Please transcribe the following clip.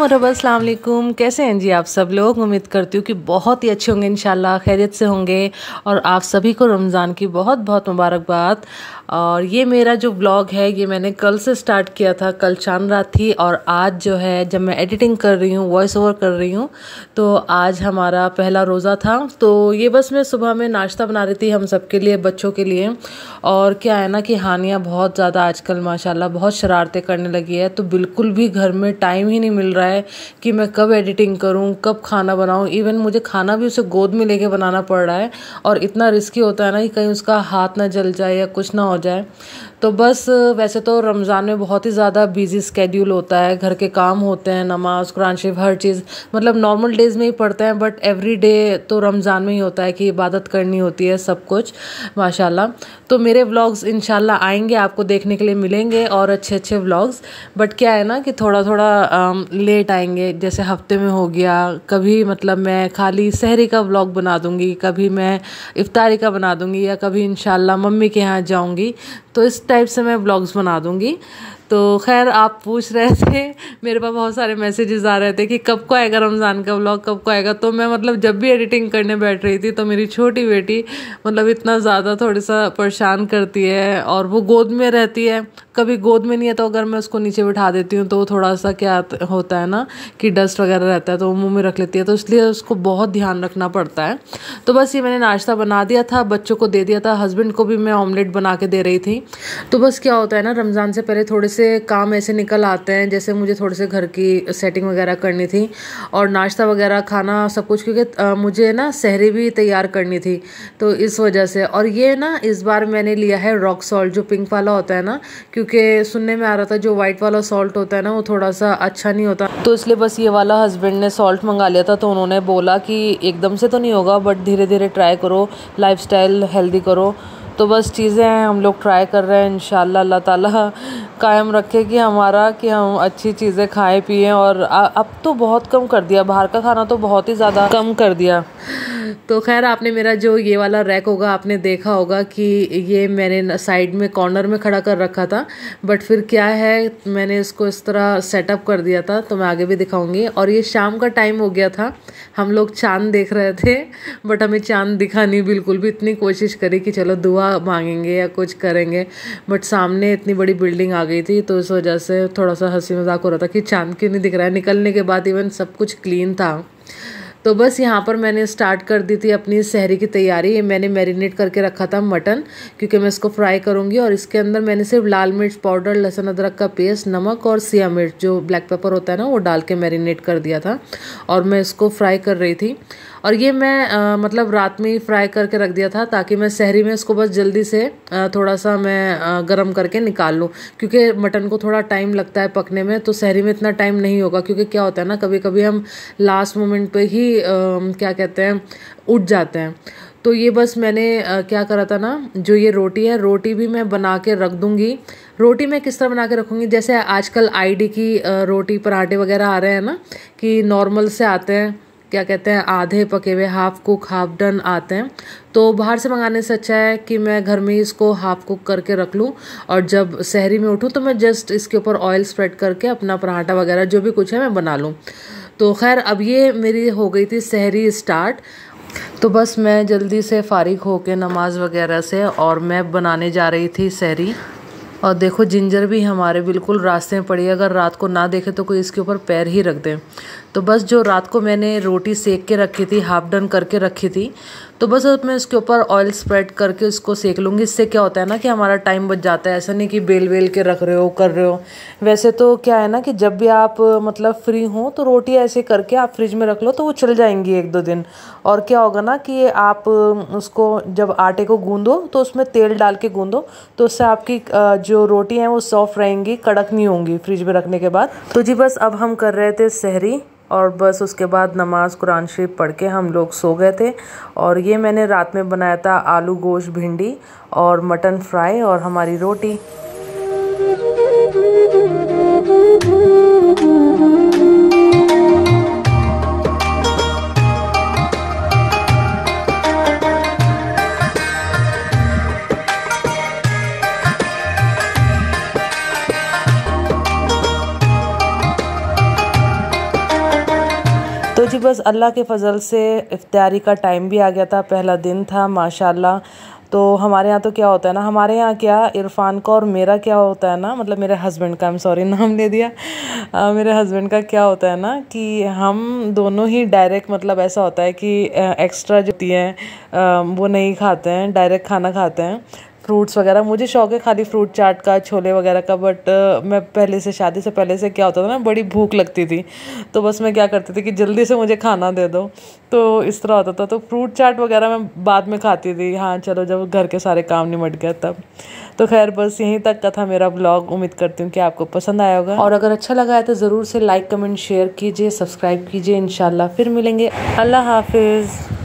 अस्सलाम वालेकुम कैसे हैं जी आप सब लोग उम्मीद करती हूँ कि बहुत ही अच्छे होंगे इन खैरियत से होंगे और आप सभी को रमज़ान की बहुत बहुत मुबारकबाद और ये मेरा जो ब्लॉग है ये मैंने कल से स्टार्ट किया था कल चांद रात थी और आज जो है जब मैं एडिटिंग कर रही हूँ वॉइस ओवर कर रही हूँ तो आज हमारा पहला रोज़ा था तो ये बस मैं सुबह में नाश्ता बना रही थी हम सब के लिए बच्चों के लिए और क्या है ना कि हानियाँ बहुत ज़्यादा आजकल माशाला बहुत शरारतें करने लगी है तो बिल्कुल भी घर में टाइम ही नहीं मिल रहा है है कि मैं कब एडिटिंग करूँ कब खाना बनाऊँ इवन मुझे खाना भी उसे गोद में लेके बनाना पड़ रहा है और इतना रिस्की होता है ना कि कहीं उसका हाथ ना जल जाए या कुछ ना हो जाए तो बस वैसे तो रमज़ान में बहुत ही ज़्यादा बिजी स्केड्यूल होता है घर के काम होते हैं नमाज कुरान शरीफ हर चीज़ मतलब नॉर्मल डेज़ में ही पढ़ते हैं बट एवरी डे तो रमज़ान में ही होता है कि इबादत करनी होती है सब कुछ माशाल्लाह तो मेरे व्लॉग्स इन आएंगे आपको देखने के लिए मिलेंगे और अच्छे अच्छे व्लॉग्स बट क्या है ना कि थोड़ा थोड़ा लेट लेट आएंगे जैसे हफ्ते में हो गया कभी मतलब मैं खाली सहरी का व्लॉग बना दूंगी कभी मैं इफ्तारी का बना दूँगी या कभी इन मम्मी के यहाँ जाऊँगी तो इस टाइप से मैं व्लॉग्स बना दूंगी तो खैर आप पूछ रहे थे मेरे पास बहुत सारे मैसेजेस आ रहे थे कि कब को आएगा रमज़ान का व्लॉग कब को आएगा तो मैं मतलब जब भी एडिटिंग करने बैठ रही थी तो मेरी छोटी बेटी मतलब इतना ज़्यादा थोड़ी सा परेशान करती है और वो गोद में रहती है कभी गोद में नहीं है तो अगर मैं उसको नीचे बिठा देती हूँ तो थोड़ा सा क्या होता है ना कि डस्ट वगैरह रहता है तो वो मुँह में रख लेती है तो इसलिए उसको बहुत ध्यान रखना पड़ता है तो बस ये मैंने नाश्ता बना दिया था बच्चों को दे दिया था हस्बैंड को भी मैं ऑमलेट बना के दे रही थी तो बस क्या होता है ना रमज़ान से पहले थोड़े से काम ऐसे निकल आते हैं जैसे मुझे थोड़े से घर की सेटिंग वगैरह करनी थी और नाश्ता वगैरह खाना सब कुछ क्योंकि मुझे ना सहरी भी तैयार करनी थी तो इस वजह से और ये ना इस बार मैंने लिया है रॉक सॉल्ट जो पिंक वाला होता है ना क्योंकि क्योंकि सुनने में आ रहा था जो वाइट वाला सॉल्ट होता है ना वो थोड़ा सा अच्छा नहीं होता तो इसलिए बस ये वाला हस्बैंड ने सॉल्ट मंगा लिया था तो उन्होंने बोला कि एकदम से तो नहीं होगा बट धीरे धीरे ट्राई करो लाइफ हेल्दी करो तो बस चीज़ें हैं हम लोग ट्राई कर रहे हैं इन अल्लाह ताला कायम रखे कि हमारा कि हम अच्छी चीज़ें खाएं पिए और अब तो बहुत कम कर दिया बाहर का खाना तो बहुत ही ज़्यादा कम कर दिया तो खैर आपने मेरा जो ये वाला रैक होगा आपने देखा होगा कि ये मैंने साइड में कॉर्नर में खड़ा कर रखा था बट फिर क्या है मैंने इसको इस तरह सेटअप कर दिया था तो मैं आगे भी दिखाऊंगी और ये शाम का टाइम हो गया था हम लोग चांद देख रहे थे बट हमें चांद दिखा नहीं बिल्कुल भी इतनी कोशिश करी कि चलो दुआ मांगेंगे या कुछ करेंगे बट सामने इतनी बड़ी बिल्डिंग आ गई थी तो इस वजह से थोड़ा सा हंसी मजाक हो रहा था कि चांद क्यों नहीं दिख रहा है निकलने के बाद इवन सब कुछ क्लीन था तो बस यहाँ पर मैंने स्टार्ट कर दी थी अपनी सहरी की तैयारी ये मैंने मैरिनेट करके रखा था मटन क्योंकि मैं इसको फ्राई करूँगी और इसके अंदर मैंने सिर्फ लाल मिर्च पाउडर लहसुन अदरक का पेस्ट नमक और सिया मिर्च जो ब्लैक पेपर होता है ना वो डाल के मैरिनेट कर दिया था और मैं इसको फ्राई कर रही थी और ये मैं आ, मतलब रात में ही फ्राई करके रख दिया था ताकि मैं सहरी में इसको बस जल्दी से आ, थोड़ा सा मैं गर्म करके निकाल लूँ क्योंकि मटन को थोड़ा टाइम लगता है पकने में तो सहरी में इतना टाइम नहीं होगा क्योंकि क्या होता है ना कभी कभी हम लास्ट मोमेंट पर ही क्या कहते हैं उठ जाते हैं तो ये बस मैंने क्या करा था ना जो ये रोटी है रोटी भी मैं बना के रख दूँगी रोटी मैं किस तरह बना के रखूँगी जैसे आजकल आईडी की रोटी पराठे वगैरह आ रहे हैं ना कि नॉर्मल से आते हैं क्या कहते हैं आधे पके हुए हाफ़ कुक हाफ़ डन आते हैं तो बाहर से मंगाने से अच्छा है कि मैं घर में इसको हाफ़ कुक करके रख लूँ और जब शहरी में उठूँ तो मैं जस्ट इसके ऊपर ऑयल स्प्रेड करके अपना पराठा वगैरह जो भी कुछ है मैं बना लूँ तो खैर अब ये मेरी हो गई थी शहरी स्टार्ट तो बस मैं जल्दी से फ़ारिग होके नमाज़ वगैरह से और मैं बनाने जा रही थी शहरी और देखो जिंजर भी हमारे बिल्कुल रास्ते में पड़ी है अगर रात को ना देखे तो कोई इसके ऊपर पैर ही रख दें तो बस जो रात को मैंने रोटी सेक के रखी थी हाफ डन करके रखी थी तो बस अब मैं उसके ऊपर ऑयल स्प्रेड करके उसको सेक लूँगी इससे क्या होता है ना कि हमारा टाइम बच जाता है ऐसा नहीं कि बेल बेल के रख रहे हो कर रहे हो वैसे तो क्या है ना कि जब भी आप मतलब फ्री हो तो रोटी ऐसे करके आप फ्रिज में रख लो तो वो चल जाएंगी एक दो दिन और क्या होगा ना कि आप उसको जब आटे को गूँधो तो उसमें तेल डाल के गूँधो तो उससे आपकी जो रोटी हैं वो सॉफ्ट रहेंगी कड़क नहीं होंगी फ्रिज में रखने के बाद तो जी बस अब हम कर रहे थे शहरी और बस उसके बाद नमाज़ कुरान शरीफ पढ़ के हम लोग सो गए थे और ये मैंने रात में बनाया था आलू गोश्त भिंडी और मटन फ्राई और हमारी रोटी बस अल्लाह के फ़ज़ल से इफ्तारी का टाइम भी आ गया था पहला दिन था माशाल्लाह तो हमारे यहाँ तो क्या होता है ना हमारे यहाँ क्या इरफान का और मेरा क्या होता है ना मतलब मेरे हस्बैंड का एम सॉरी नाम ले दिया आ, मेरे हस्बैंड का क्या होता है ना कि हम दोनों ही डायरेक्ट मतलब ऐसा होता है कि एक्स्ट्रा जो होती हैं वो नहीं खाते हैं डायरेक्ट खाना खाते हैं फ्रूट्स वगैरह मुझे शौक है खाली फ्रूट चाट का छोले वगैरह का बट मैं पहले से शादी से पहले से क्या होता था ना बड़ी भूख लगती थी तो बस मैं क्या करती थी कि जल्दी से मुझे खाना दे दो तो इस तरह होता था तो फ्रूट चाट वगैरह मैं बाद में खाती थी हाँ चलो जब घर के सारे काम निमट गया तब तो खैर बस यहीं तक का था मेरा ब्लॉग उम्मीद करती हूँ कि आपको पसंद आया होगा और अगर अच्छा लगा है तो ज़रूर से लाइक कमेंट शेयर कीजिए सब्सक्राइब कीजिए इन फिर मिलेंगे अल्लाह हाफिज़